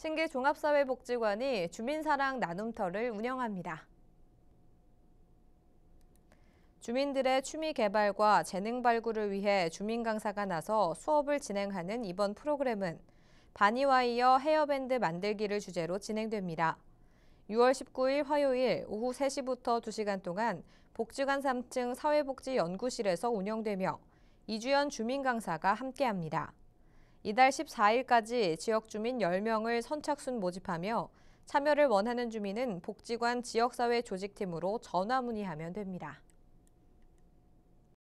신계 종합사회복지관이 주민사랑 나눔터를 운영합니다. 주민들의 취미 개발과 재능 발굴을 위해 주민 강사가 나서 수업을 진행하는 이번 프로그램은 바니와이어 헤어밴드 만들기를 주제로 진행됩니다. 6월 19일 화요일 오후 3시부터 2시간 동안 복지관 3층 사회복지연구실에서 운영되며 이주연 주민 강사가 함께합니다. 이달 14일까지 지역 주민 10명을 선착순 모집하며 참여를 원하는 주민은 복지관 지역사회 조직팀으로 전화 문의하면 됩니다.